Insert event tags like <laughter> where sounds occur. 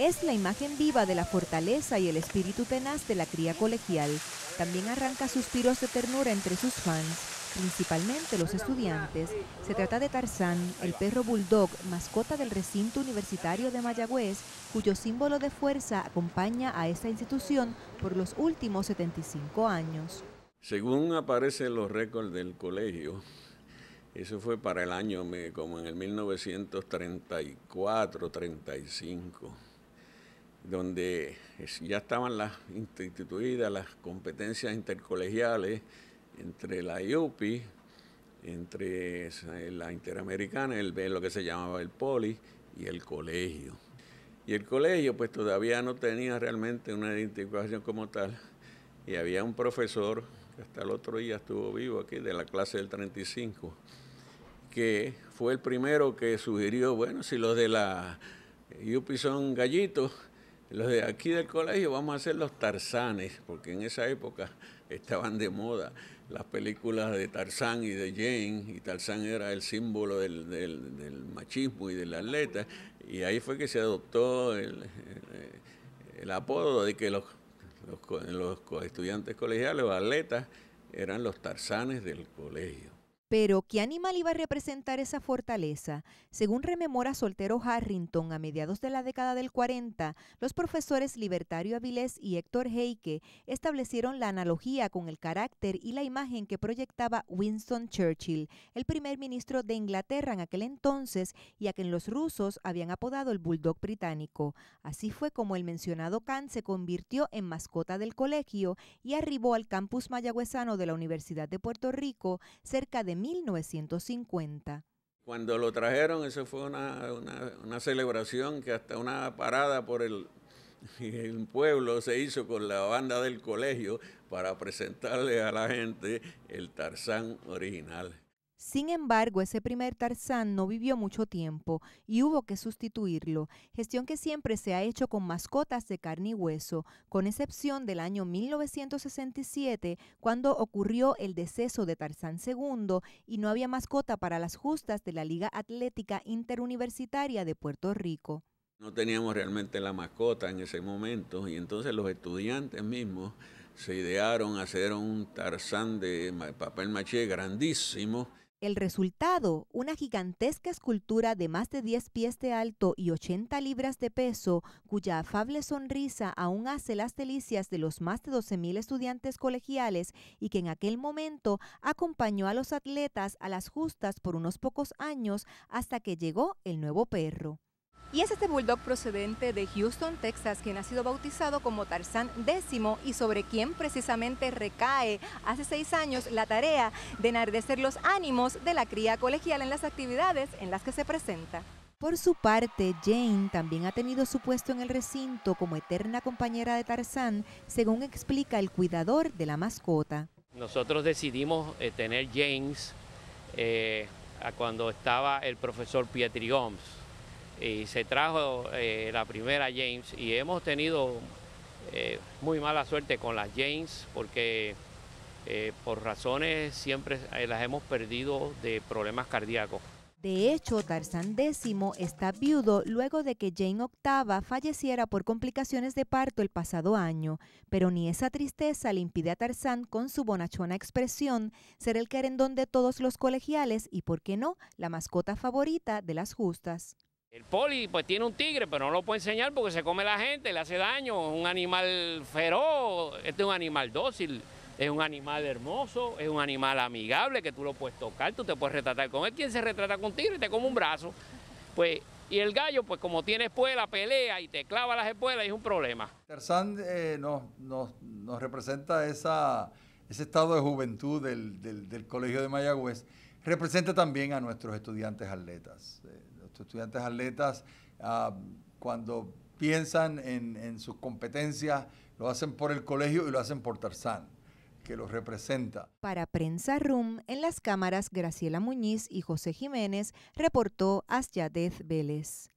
Es la imagen viva de la fortaleza y el espíritu tenaz de la cría colegial. También arranca suspiros de ternura entre sus fans, principalmente los estudiantes. Se trata de Tarzán, el perro bulldog, mascota del recinto universitario de Mayagüez, cuyo símbolo de fuerza acompaña a esta institución por los últimos 75 años. Según aparecen los récords del colegio, eso fue para el año como en el 1934-35 donde ya estaban las instituidas las competencias intercolegiales entre la IUPI, entre eh, la Interamericana, el, lo que se llamaba el POLI y el colegio. Y el colegio pues todavía no tenía realmente una identificación como tal y había un profesor que hasta el otro día estuvo vivo aquí de la clase del 35 que fue el primero que sugirió, bueno, si los de la IUPI son gallitos, los de aquí del colegio vamos a hacer los tarzanes, porque en esa época <laughs> estaban de moda las películas de Tarzán y de Jane, y Tarzán era el símbolo del, machismo y del atleta, y ahí fue que se adoptó el, eh, apodo de que los, los estudiantes colegiales, los atletas, eran los tarzanes del colegio. Pero, ¿qué animal iba a representar esa fortaleza? Según rememora Soltero Harrington a mediados de la década del 40, los profesores Libertario Avilés y Héctor Heike establecieron la analogía con el carácter y la imagen que proyectaba Winston Churchill, el primer ministro de Inglaterra en aquel entonces y a quien los rusos habían apodado el Bulldog británico. Así fue como el mencionado Khan se convirtió en mascota del colegio y arribó al campus mayagüezano de la Universidad de Puerto Rico cerca de 1950. Cuando lo trajeron, eso fue una, celebración que hasta una parada por el <laughs> pueblo se hizo con la banda del colegio para presentarle a la gente el Tarzán original. Sin embargo, ese primer Tarzán no vivió mucho tiempo y hubo que sustituirlo, gestión que siempre se ha hecho con mascotas de carne y hueso, con excepción del año 1967, cuando ocurrió el deceso de Tarzán II y no había mascota para las justas de la Liga Atlética Interuniversitaria de Puerto Rico. No teníamos realmente la mascota en ese momento y entonces los estudiantes mismos se idearon hacer un tarzán de papel maché grandísimo el resultado, una gigantesca escultura de más de 10 pies de alto y 80 libras de peso, cuya afable sonrisa aún hace las delicias de los más de 12.000 estudiantes colegiales y que en aquel momento acompañó a los atletas a las justas por unos pocos años hasta que llegó el nuevo perro. Y es este bulldog procedente de Houston, Texas, quien ha sido bautizado como Tarzán X y sobre quien precisamente recae hace seis años la tarea de enardecer los ánimos de la cría colegial en las actividades en las que se presenta. Por su parte, Jane también ha tenido su puesto en el recinto como eterna compañera de Tarzán, según explica el cuidador de la mascota. Nosotros decidimos eh, tener James eh, a cuando estaba el profesor Pietri Gomes y se trajo eh, la primera James y hemos tenido eh, muy mala suerte con las James porque eh, por razones siempre las hemos perdido de problemas cardíacos. De hecho, Tarzán Décimo está viudo luego de que Jane Octava falleciera por complicaciones de parto el pasado año, pero ni esa tristeza le impide a Tarzán, con su bonachona expresión, ser el querendón de todos los colegiales y, por qué no, la mascota favorita de las justas. El poli pues tiene un tigre, pero no lo puede enseñar porque se come la gente, le hace daño, es un animal feroz, este es un animal dócil, es un animal hermoso, es un animal amigable que tú lo puedes tocar, tú te puedes retratar con él. ¿Quién se retrata con tigre? Te come un brazo. Pues, y el gallo, pues como tiene espuela, pelea y te clava las espuelas, es un problema. Tersán eh, nos, representa esa, ese estado de juventud del, Colegio de Mayagüez, representa también a nuestros estudiantes atletas. Eh estudiantes atletas, ah, cuando piensan en, en sus competencias, lo hacen por el colegio y lo hacen por Tarzán, que los representa. Para Prensa Room, en las cámaras, Graciela Muñiz y José Jiménez, reportó Asyadez Vélez.